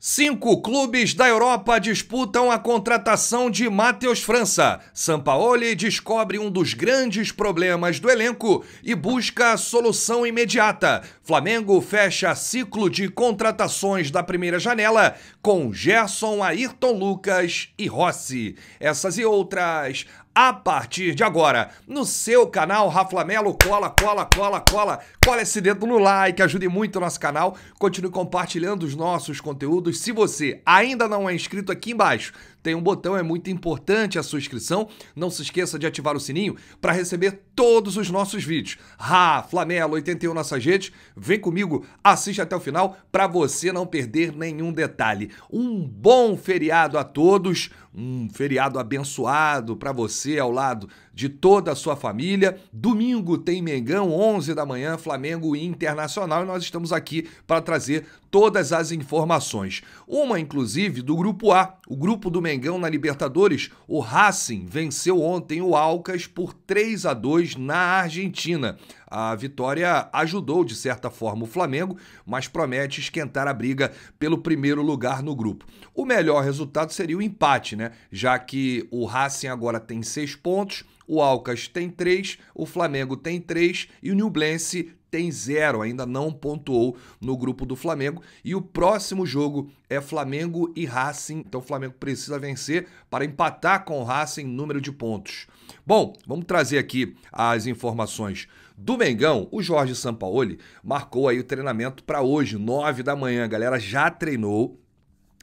Cinco clubes da Europa disputam a contratação de Matheus França. Sampaoli descobre um dos grandes problemas do elenco e busca a solução imediata. Flamengo fecha ciclo de contratações da primeira janela com Gerson, Ayrton Lucas e Rossi. Essas e outras a partir de agora no seu canal Raflamelo. Cola, cola, cola, cola. Cola esse dedo no like, ajude muito o nosso canal. Continue compartilhando os nossos conteúdos. Se você ainda não é inscrito aqui embaixo, tem um botão, é muito importante a sua inscrição. Não se esqueça de ativar o sininho para receber todos os nossos vídeos. Ra, Flamelo, 81 nossa gente. vem comigo, assiste até o final para você não perder nenhum detalhe. Um bom feriado a todos, um feriado abençoado para você ao lado de toda a sua família. Domingo tem Mengão, 11 da manhã, Flamengo e Internacional, e nós estamos aqui para trazer todas as informações. Uma, inclusive, do grupo A, o grupo do Mengão na Libertadores. O Racing venceu ontem o Alcas por 3 a 2 na Argentina. A vitória ajudou, de certa forma, o Flamengo, mas promete esquentar a briga pelo primeiro lugar no grupo. O melhor resultado seria o empate, né? Já que o Racing agora tem seis pontos, o Alcas tem três, o Flamengo tem três e o Nublense tem zero, ainda não pontuou no grupo do Flamengo. E o próximo jogo é Flamengo e Racing. Então o Flamengo precisa vencer para empatar com o Racing em número de pontos. Bom, vamos trazer aqui as informações do Mengão, o Jorge Sampaoli marcou aí o treinamento para hoje, 9 da manhã. A galera já treinou,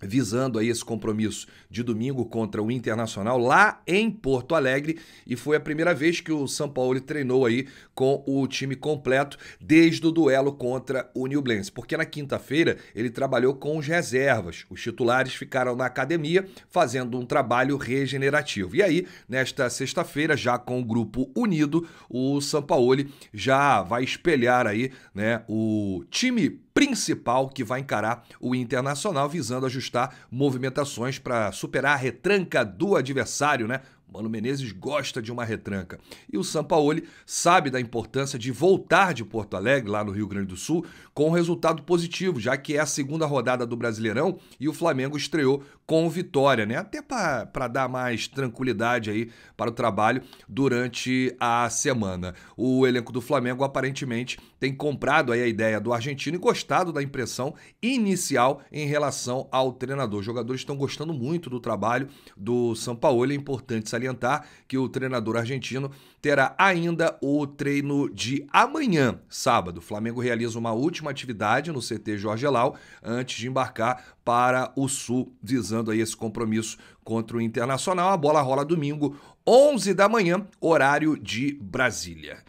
visando aí esse compromisso de domingo contra o Internacional lá em Porto Alegre e foi a primeira vez que o São Paulo treinou aí com o time completo desde o duelo contra o New Blends, porque na quinta-feira ele trabalhou com os reservas, os titulares ficaram na academia fazendo um trabalho regenerativo. E aí, nesta sexta-feira, já com o grupo unido, o São Paulo já vai espelhar aí, né, o time principal que vai encarar o Internacional, visando ajustar movimentações para superar a retranca do adversário, né? Mano Menezes gosta de uma retranca. E o Sampaoli sabe da importância de voltar de Porto Alegre, lá no Rio Grande do Sul, com um resultado positivo, já que é a segunda rodada do Brasileirão e o Flamengo estreou com vitória, né? Até para dar mais tranquilidade aí para o trabalho durante a semana. O elenco do Flamengo aparentemente tem comprado aí a ideia do argentino e gostado da impressão inicial em relação ao treinador. Os jogadores estão gostando muito do trabalho do Sampaoli, é importante salientar que o treinador argentino terá ainda o treino de amanhã, sábado. O Flamengo realiza uma última atividade no CT Jorge Lau antes de embarcar para o Sul, visando aí esse compromisso contra o Internacional. A bola rola domingo, 11 da manhã, horário de Brasília.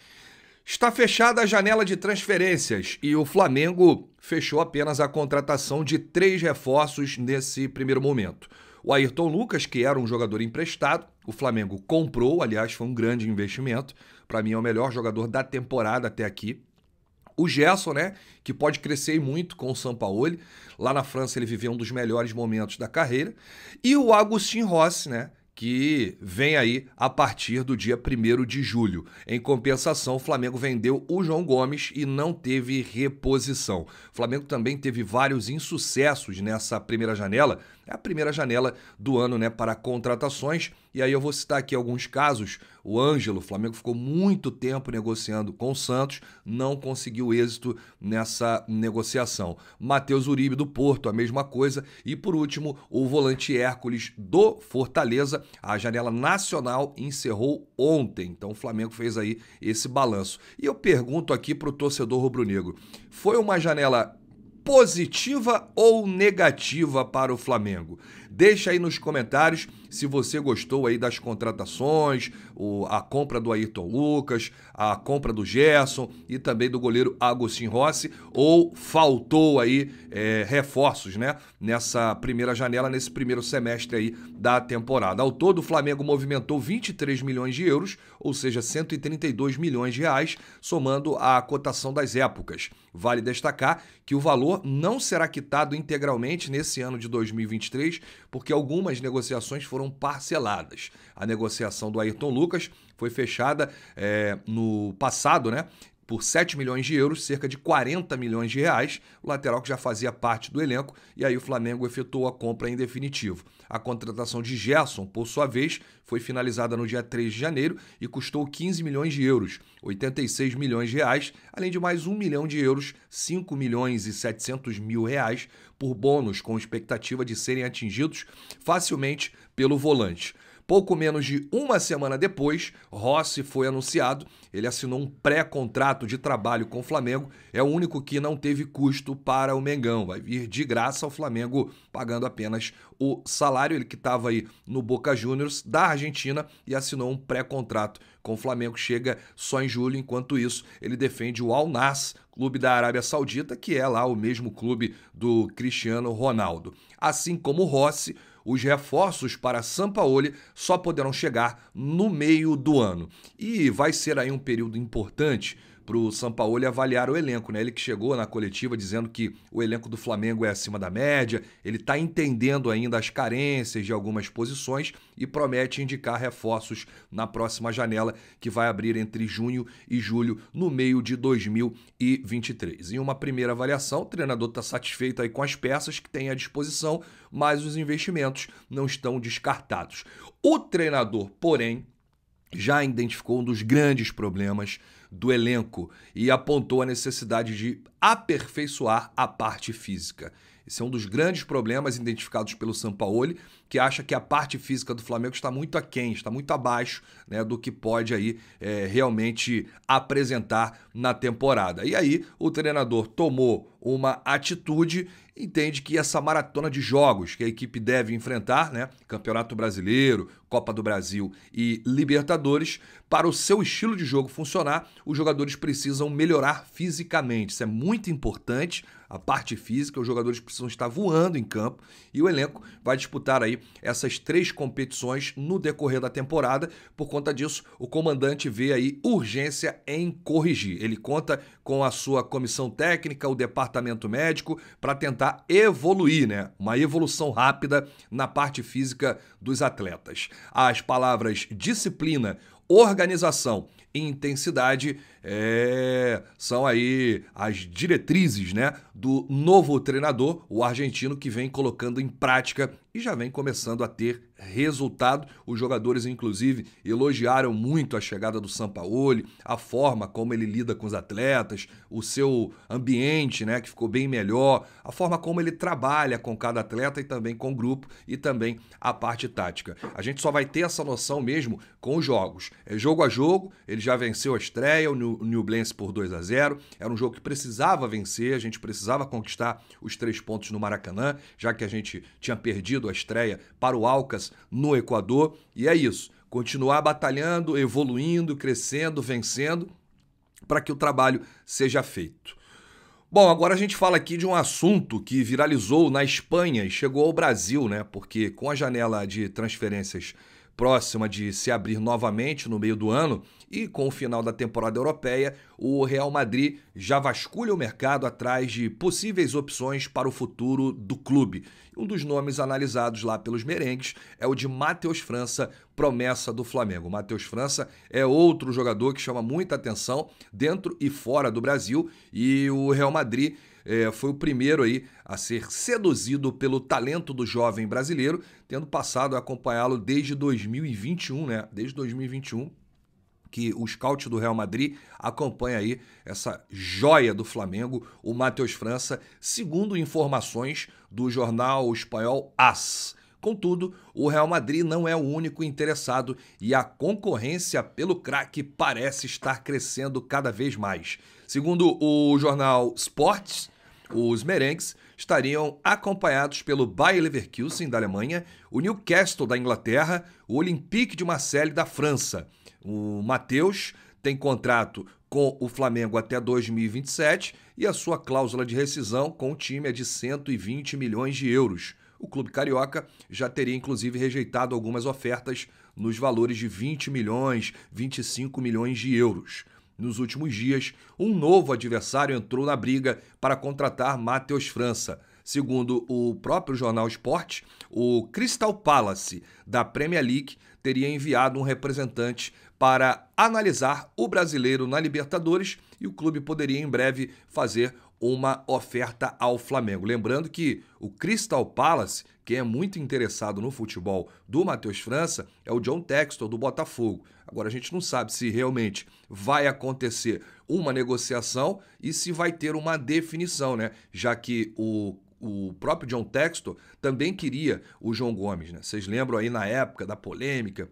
Está fechada a janela de transferências e o Flamengo fechou apenas a contratação de três reforços nesse primeiro momento. O Ayrton Lucas, que era um jogador emprestado, o Flamengo comprou, aliás, foi um grande investimento. Para mim é o melhor jogador da temporada até aqui. O Gerson, né, que pode crescer muito com o Sampaoli. Lá na França ele viveu um dos melhores momentos da carreira. E o Agustin Rossi, né, que vem aí a partir do dia 1 de julho. Em compensação, o Flamengo vendeu o João Gomes e não teve reposição. O Flamengo também teve vários insucessos nessa primeira janela, é a primeira janela do ano né, para contratações. E aí eu vou citar aqui alguns casos. O Ângelo, o Flamengo ficou muito tempo negociando com o Santos, não conseguiu êxito nessa negociação. Matheus Uribe do Porto, a mesma coisa. E por último, o volante Hércules do Fortaleza. A janela nacional encerrou ontem. Então o Flamengo fez aí esse balanço. E eu pergunto aqui para o torcedor rubro-negro: foi uma janela positiva ou negativa para o Flamengo? Deixa aí nos comentários se você gostou aí das contratações, a compra do Ayrton Lucas, a compra do Gerson e também do goleiro Agostinho Rossi, ou faltou aí é, reforços, né? Nessa primeira janela, nesse primeiro semestre aí da temporada. Ao todo, o Flamengo movimentou 23 milhões de euros, ou seja, 132 milhões de reais, somando a cotação das épocas. Vale destacar que o valor não será quitado integralmente nesse ano de 2023 porque algumas negociações foram parceladas. A negociação do Ayrton Lucas foi fechada é, no passado, né? por 7 milhões de euros, cerca de 40 milhões de reais, o lateral que já fazia parte do elenco, e aí o Flamengo efetuou a compra em definitivo. A contratação de Gerson, por sua vez, foi finalizada no dia 3 de janeiro e custou 15 milhões de euros, 86 milhões de reais, além de mais 1 milhão de euros, 5 milhões e 700 mil reais, por bônus com expectativa de serem atingidos facilmente pelo volante. Pouco menos de uma semana depois, Rossi foi anunciado. Ele assinou um pré-contrato de trabalho com o Flamengo. É o único que não teve custo para o Mengão. Vai vir de graça ao Flamengo, pagando apenas o salário. Ele que estava aí no Boca Juniors da Argentina e assinou um pré-contrato com o Flamengo. Chega só em julho. Enquanto isso, ele defende o Al Nas, clube da Arábia Saudita, que é lá o mesmo clube do Cristiano Ronaldo. Assim como o Rossi os reforços para Sampaoli só poderão chegar no meio do ano. E vai ser aí um período importante para o Sampaoli avaliar o elenco. Né? Ele que chegou na coletiva dizendo que o elenco do Flamengo é acima da média, ele está entendendo ainda as carências de algumas posições e promete indicar reforços na próxima janela que vai abrir entre junho e julho, no meio de 2023. Em uma primeira avaliação, o treinador está satisfeito aí com as peças que tem à disposição, mas os investimentos não estão descartados. O treinador, porém, já identificou um dos grandes problemas do elenco e apontou a necessidade de aperfeiçoar a parte física. Esse é um dos grandes problemas identificados pelo Sampaoli, que acha que a parte física do Flamengo está muito aquém, está muito abaixo né, do que pode aí é, realmente apresentar na temporada. E aí o treinador tomou uma atitude entende que essa maratona de jogos que a equipe deve enfrentar, né, Campeonato Brasileiro, Copa do Brasil e Libertadores, para o seu estilo de jogo funcionar, os jogadores precisam melhorar fisicamente. Isso é muito importante, a parte física, os jogadores precisam estar voando em campo e o elenco vai disputar aí essas três competições no decorrer da temporada. Por conta disso, o comandante vê aí urgência em corrigir. Ele conta com a sua comissão técnica, o departamento médico, para tentar evoluir, né? Uma evolução rápida na parte física dos atletas. As palavras disciplina, organização intensidade é, são aí as diretrizes né, do novo treinador, o argentino, que vem colocando em prática e já vem começando a ter resultado. Os jogadores, inclusive, elogiaram muito a chegada do Sampaoli, a forma como ele lida com os atletas, o seu ambiente, né, que ficou bem melhor, a forma como ele trabalha com cada atleta e também com o grupo e também a parte tática. A gente só vai ter essa noção mesmo com os jogos. É jogo a jogo, eles já venceu a estreia, o New Blance por 2 a 0 Era um jogo que precisava vencer, a gente precisava conquistar os três pontos no Maracanã, já que a gente tinha perdido a estreia para o Alcas no Equador. E é isso, continuar batalhando, evoluindo, crescendo, vencendo, para que o trabalho seja feito. Bom, agora a gente fala aqui de um assunto que viralizou na Espanha e chegou ao Brasil, né? Porque com a janela de transferências próxima de se abrir novamente no meio do ano e com o final da temporada europeia, o Real Madrid já vasculha o mercado atrás de possíveis opções para o futuro do clube. Um dos nomes analisados lá pelos merengues é o de Matheus França, promessa do Flamengo. Matheus França é outro jogador que chama muita atenção dentro e fora do Brasil e o Real Madrid é, foi o primeiro aí a ser seduzido pelo talento do jovem brasileiro, tendo passado a acompanhá-lo desde 2021, né? Desde 2021 que o scout do Real Madrid acompanha aí essa joia do Flamengo, o Matheus França, segundo informações do jornal espanhol AS. Contudo, o Real Madrid não é o único interessado e a concorrência pelo craque parece estar crescendo cada vez mais. Segundo o jornal Sports, os merengues estariam acompanhados pelo Bayer Leverkusen da Alemanha, o Newcastle da Inglaterra, o Olympique de Marseille da França. O Matheus tem contrato com o Flamengo até 2027 e a sua cláusula de rescisão com o time é de 120 milhões de euros. O clube carioca já teria inclusive rejeitado algumas ofertas nos valores de 20 milhões, 25 milhões de euros. Nos últimos dias, um novo adversário entrou na briga para contratar Matheus França. Segundo o próprio jornal Sport, o Crystal Palace da Premier League teria enviado um representante para analisar o brasileiro na Libertadores e o clube poderia em breve fazer uma oferta ao Flamengo. Lembrando que o Crystal Palace, quem é muito interessado no futebol do Matheus França, é o John Textor do Botafogo. Agora a gente não sabe se realmente vai acontecer uma negociação e se vai ter uma definição, né? Já que o o próprio John Textor também queria o João Gomes, né? Vocês lembram aí na época da polêmica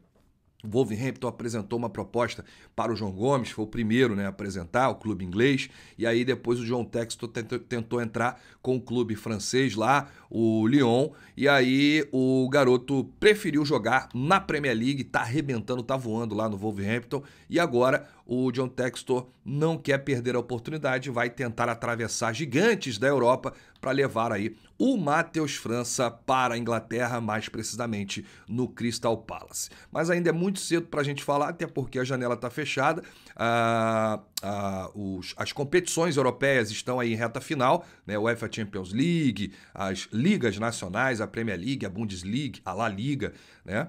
o Wolverhampton apresentou uma proposta para o João Gomes, foi o primeiro né, a apresentar, o clube inglês, e aí depois o John Textor tentou, tentou, entrar com o clube francês lá, o Lyon, e aí o garoto preferiu jogar na Premier League, tá arrebentando, tá voando lá no Wolverhampton, e agora o John Textor não quer perder a oportunidade, vai tentar atravessar gigantes da Europa para levar aí o Matheus França para a Inglaterra, mais precisamente no Crystal Palace. Mas ainda é muito cedo para a gente falar, até porque a janela está fechada. Ah, ah, os, as competições europeias estão aí em reta final, né? O UEFA Champions League, as ligas nacionais, a Premier League, a Bundesliga, a La Liga, né?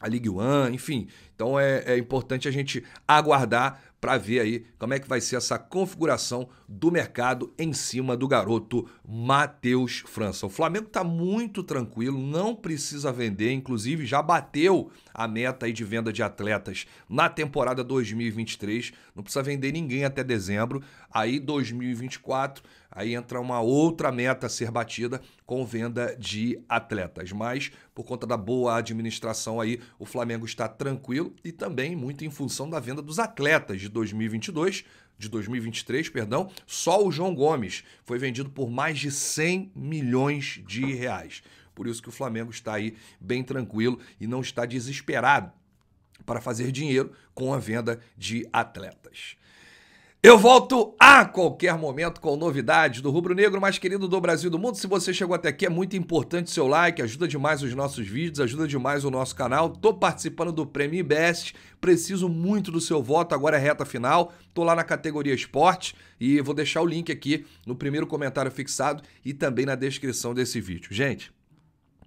a Ligue 1, enfim. Então é, é importante a gente aguardar para ver aí como é que vai ser essa configuração do mercado em cima do garoto Matheus França. O Flamengo está muito tranquilo, não precisa vender, inclusive já bateu a meta aí de venda de atletas na temporada 2023, não precisa vender ninguém até dezembro. Aí 2024, aí entra uma outra meta a ser batida com venda de atletas, mas por conta da boa administração aí, o Flamengo está tranquilo e também muito em função da venda dos atletas de 2022, de 2023, perdão, só o João Gomes foi vendido por mais de 100 milhões de reais. Por isso que o Flamengo está aí bem tranquilo e não está desesperado para fazer dinheiro com a venda de atletas. Eu volto a qualquer momento com novidades do Rubro Negro mais querido do Brasil e do mundo. Se você chegou até aqui, é muito importante seu like, ajuda demais os nossos vídeos, ajuda demais o nosso canal. Tô participando do Prêmio Best, preciso muito do seu voto, agora é reta final. Tô lá na categoria esporte e vou deixar o link aqui no primeiro comentário fixado e também na descrição desse vídeo. Gente,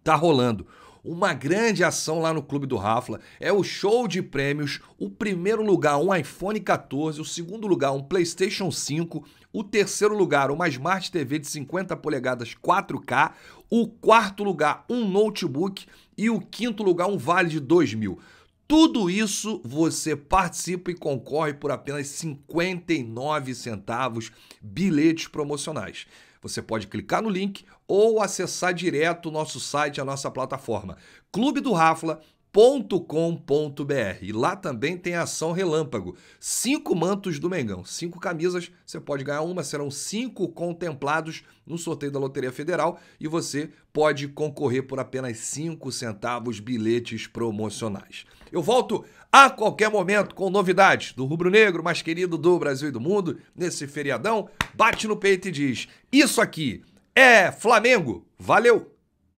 tá rolando uma grande ação lá no Clube do Rafla. É o show de prêmios. O primeiro lugar, um iPhone 14. O segundo lugar, um PlayStation 5. O terceiro lugar, uma Smart TV de 50 polegadas 4K. O quarto lugar, um notebook. E o quinto lugar, um vale de 2 mil. Tudo isso você participa e concorre por apenas 59 centavos bilhetes promocionais. Você pode clicar no link ou acessar direto o nosso site, a nossa plataforma. Clube do Rafla com.br E lá também tem ação relâmpago. Cinco mantos do Mengão, cinco camisas, você pode ganhar uma, serão cinco contemplados no sorteio da Loteria Federal e você pode concorrer por apenas cinco centavos bilhetes promocionais. Eu volto a qualquer momento com novidades do Rubro Negro, mais querido do Brasil e do mundo, nesse feriadão. Bate no peito e diz: Isso aqui é Flamengo. Valeu!